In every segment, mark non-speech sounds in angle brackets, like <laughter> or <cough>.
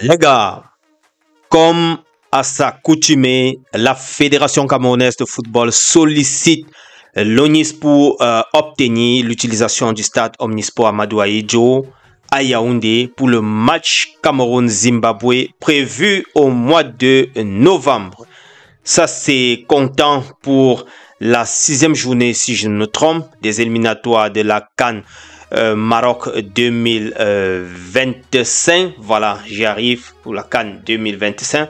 Les gars, comme à sa coutumée, la Fédération camerounaise de football sollicite l'ONIS pour euh, obtenir l'utilisation du stade Omnisport Amadou Aïdjo à Yaoundé pour le match Cameroun-Zimbabwe prévu au mois de novembre. Ça, c'est content pour la sixième journée, si je ne me trompe, des éliminatoires de la Cannes euh, Maroc 2025. Voilà, j'arrive pour la Cannes 2025.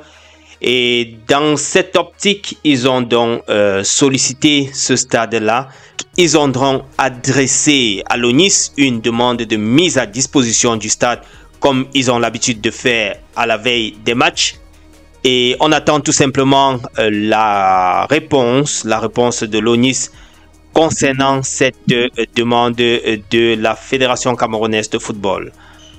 Et dans cette optique, ils ont donc euh, sollicité ce stade-là. Ils ont donc adressé à l'ONIS une demande de mise à disposition du stade comme ils ont l'habitude de faire à la veille des matchs. Et on attend tout simplement euh, la réponse, la réponse de l'ONIS concernant cette euh, demande euh, de la Fédération camerounaise de football.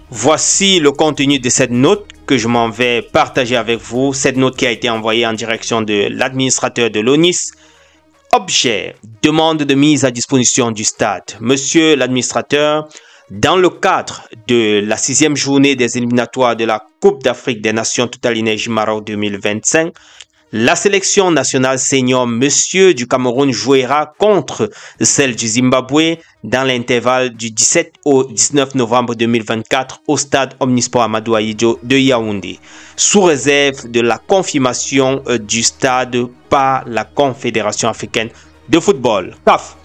Voici le contenu de cette note que je m'en vais partager avec vous. Cette note qui a été envoyée en direction de l'administrateur de l'ONIS. Objet, demande de mise à disposition du stade. Monsieur l'administrateur, dans le cadre de la sixième journée des éliminatoires de la Coupe d'Afrique des Nations Total Energy Maroc 2025, la sélection nationale senior monsieur du Cameroun jouera contre celle du Zimbabwe dans l'intervalle du 17 au 19 novembre 2024 au stade Omnisport Amadou Aïdjo de Yaoundé, sous réserve de la confirmation euh, du stade par la Confédération africaine de football. CAF.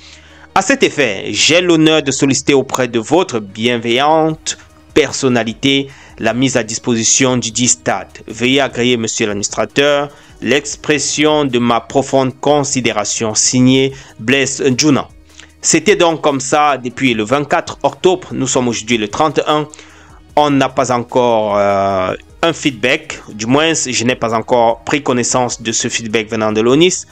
À cet effet, j'ai l'honneur de solliciter auprès de votre bienveillante personnalité la mise à disposition du dit stade. Veuillez agréer, monsieur l'administrateur, l'expression de ma profonde considération signée Blaise Njuna. C'était donc comme ça depuis le 24 octobre, nous sommes aujourd'hui le 31, on n'a pas encore euh, un feedback, du moins je n'ai pas encore pris connaissance de ce feedback venant de l'ONIS.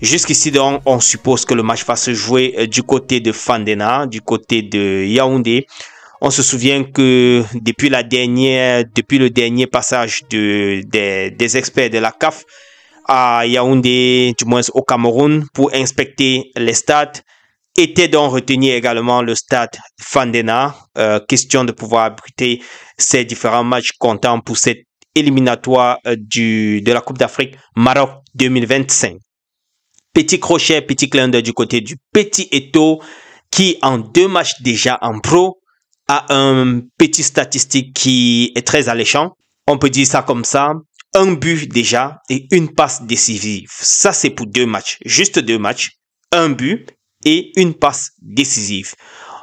Jusqu'ici donc, on suppose que le match va se jouer euh, du côté de Fandena, du côté de Yaoundé. On se souvient que depuis la dernière, depuis le dernier passage de, des, experts de la CAF à Yaoundé, du moins au Cameroun, pour inspecter les stats, était donc retenu également le stade Fandena, euh, question de pouvoir abriter ces différents matchs comptant pour cette éliminatoire euh, du, de la Coupe d'Afrique Maroc 2025. Petit crochet, petit clin d'œil du côté du petit Eto qui en deux matchs déjà en pro à un petit statistique qui est très alléchant. On peut dire ça comme ça. Un but déjà et une passe décisive. Ça, c'est pour deux matchs. Juste deux matchs. Un but et une passe décisive.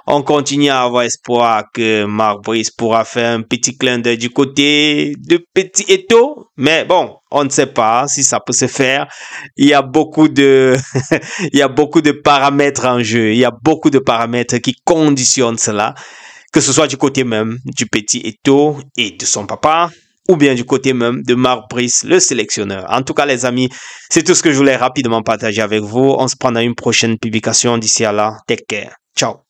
On continue à avoir espoir que Marc Brice pourra faire un petit clin d'œil du côté de Petit Eto. Mais bon, on ne sait pas si ça peut se faire. Il y a beaucoup de, <laughs> il y a beaucoup de paramètres en jeu. Il y a beaucoup de paramètres qui conditionnent cela que ce soit du côté même du petit Eto et de son papa, ou bien du côté même de Marc Brice, le sélectionneur. En tout cas, les amis, c'est tout ce que je voulais rapidement partager avec vous. On se prend à une prochaine publication. D'ici à là, take care. Ciao.